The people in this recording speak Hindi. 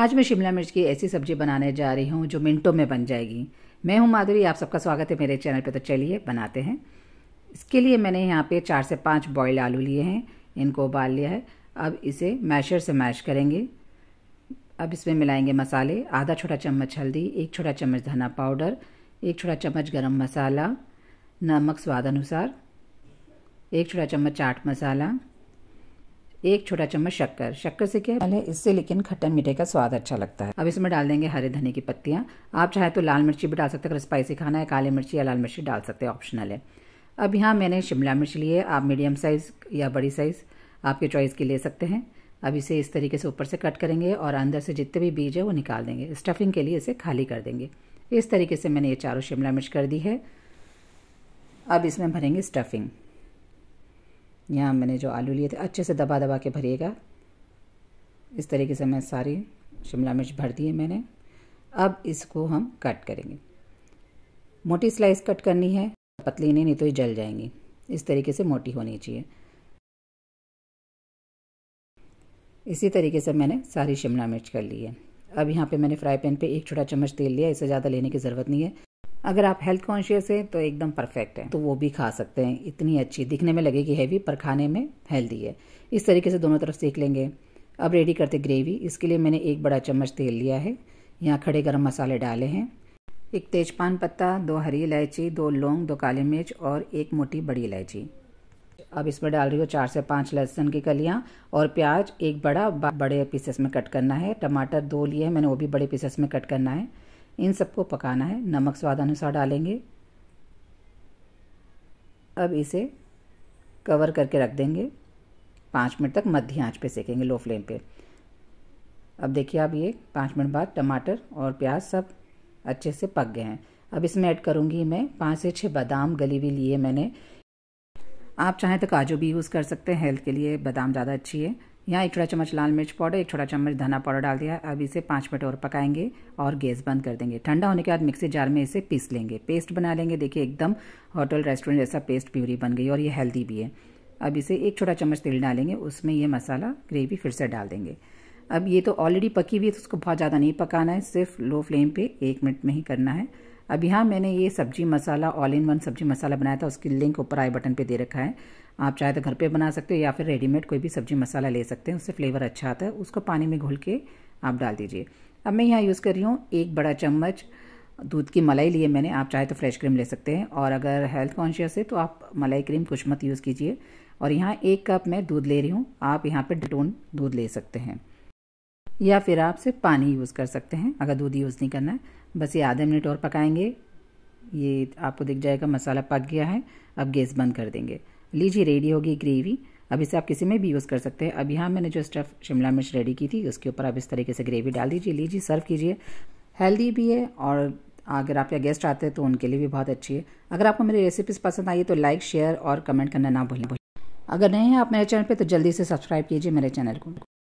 आज मैं शिमला मिर्च की ऐसी सब्जी बनाने जा रही हूँ जो मिनटों में बन जाएगी मैं हूँ माधुरी आप सबका स्वागत है मेरे चैनल पे तो चलिए बनाते हैं इसके लिए मैंने यहाँ पे चार से पाँच बॉयल आलू लिए हैं इनको उबाल लिया है अब इसे मैशर से मैश करेंगे अब इसमें मिलाएंगे मसाले आधा छोटा चम्मच हल्दी एक छोटा चम्मच धना पाउडर एक छोटा चम्मच गरम मसाला नमक स्वाद अनुसार एक छोटा चम्मच चाट मसाला एक छोटा चम्मच शक्कर शक्कर से क्या है इससे लेकिन खट्टा मीठे का स्वाद अच्छा लगता है अब इसमें डाल देंगे हरे धनी की पत्तियाँ आप चाहे तो लाल मिर्ची भी डाल सकते हैं अगर स्पाइसी खाना है काली मिर्ची या लाल मिर्ची डाल सकते हैं ऑप्शनल है अब यहाँ मैंने शिमला मिर्च लिए आप मीडियम साइज़ या बड़ी साइज़ आपके चॉइस की ले सकते हैं अब इसे इस तरीके से ऊपर से कट करेंगे और अंदर से जितने भी बीज है वो निकाल देंगे स्टफिंग के लिए इसे खाली कर देंगे इस तरीके से मैंने ये चारों शिमला मिर्च कर दी है अब इसमें भरेंगे स्टफिंग यहाँ मैंने जो आलू लिए थे अच्छे से दबा दबा के भरिएगा इस तरीके से मैं सारी शिमला मिर्च भर दी है मैंने अब इसको हम कट करेंगे मोटी स्लाइस कट करनी है पतली नहीं नहीं तो ये जल जाएंगी इस तरीके से मोटी होनी चाहिए इसी तरीके से मैंने सारी शिमला मिर्च कर ली है अब यहाँ पे मैंने फ्राई पैन पे एक छोटा चम्मच तेल लिया इससे ज़्यादा लेने की ज़रूरत नहीं है अगर आप हेल्थ कॉन्शियस हैं तो एकदम परफेक्ट है तो वो भी खा सकते हैं इतनी अच्छी दिखने में लगेगी हैवी पर खाने में हेल्दी है इस तरीके से दोनों तरफ सेक लेंगे अब रेडी करते ग्रेवी इसके लिए मैंने एक बड़ा चम्मच तेल लिया है यहाँ खड़े गर्म मसाले डाले हैं एक तेजपान पत्ता दो हरी इलायची दो लौंग दो काली मिर्च और एक मोटी बड़ी इलायची अब इसमें डाल रही हो चार से पाँच लहसुन की कलियाँ और प्याज एक बड़ा बड़े पीसेस में कट करना है टमाटर दो लिए मैंने वो भी बड़े पीसेस में कट करना है इन सबको पकाना है नमक स्वाद अनुसार डालेंगे अब इसे कवर करके रख देंगे पाँच मिनट तक मध्य आंच पे सेकेंगे लो फ्लेम पे अब देखिए आप ये पाँच मिनट बाद टमाटर और प्याज सब अच्छे से पक गए हैं अब इसमें ऐड करूँगी मैं पाँच से छः बादाम गली हुई लिए मैंने आप चाहें तो काजू भी यूज़ कर सकते हैं हेल्थ के लिए बादाम ज़्यादा अच्छी है यहाँ एक छोटा चम्मच लाल मिर्च पाउडर एक छोटा चम्मच धना पाउडर डाल दिया अब इसे पाँच मिनट और पकाएंगे और गैस बंद कर देंगे ठंडा होने के बाद मिक्सी जार में इसे पीस लेंगे पेस्ट बना लेंगे देखिए एकदम होटल रेस्टोरेंट जैसा पेस्ट प्यूरी बन गई और ये हेल्दी भी है अब इसे एक छोटा चम्मच तेल डालेंगे उसमें ये मसाला ग्रेवी फिर से डाल देंगे अब ये तो ऑलरेडी पकी हुई है तो उसको बहुत ज़्यादा नहीं पकाना है सिर्फ लो फ्लेम पे एक मिनट में ही करना है अब यहाँ मैंने ये सब्जी मसाला ऑल इन वन सब्जी मसाला बनाया था उसकी लिंक ऊपर आई बटन पे दे रखा है आप चाहे तो घर पे बना सकते हो या फिर रेडीमेड कोई भी सब्जी मसाला ले सकते हैं उससे फ्लेवर अच्छा आता है उसको पानी में घुल के आप डाल दीजिए अब मैं यहाँ यूज़ कर रही हूँ एक बड़ा चम्मच दूध की मलाई लिए मैंने आप चाहे तो फ्रेश क्रीम ले सकते हैं और अगर हेल्थ कॉन्शियस है तो आप मलाई क्रीम कुछ मत यूज़ कीजिए और यहाँ एक कप मैं दूध ले रही हूँ आप यहाँ पर डिटोन दूध ले सकते हैं या फिर आप सिर्फ पानी यूज़ कर सकते हैं अगर दूध यूज़ नहीं करना है बस ये आधे मिनट और पकाएंगे ये आपको दिख जाएगा मसाला पक गया है अब गैस बंद कर देंगे लीजिए रेडी होगी ग्रेवी अब इसे आप किसी में भी यूज़ कर सकते हैं अब यहाँ मैंने जो स्टफ़ शिमला मिर्च रेडी की थी उसके ऊपर आप इस तरीके से ग्रेवी डाल दीजिए लीजिए सर्व कीजिए हेल्दी भी है और अगर आपके गेस्ट आते हैं तो उनके लिए भी बहुत अच्छी है अगर आपको मेरी रेसिपीज़ पसंद आई तो लाइक शेयर और कमेंट करना ना भूलें अगर नहीं है आप मेरे चैनल पर तो जल्दी से सब्सक्राइब कीजिए मेरे चैनल को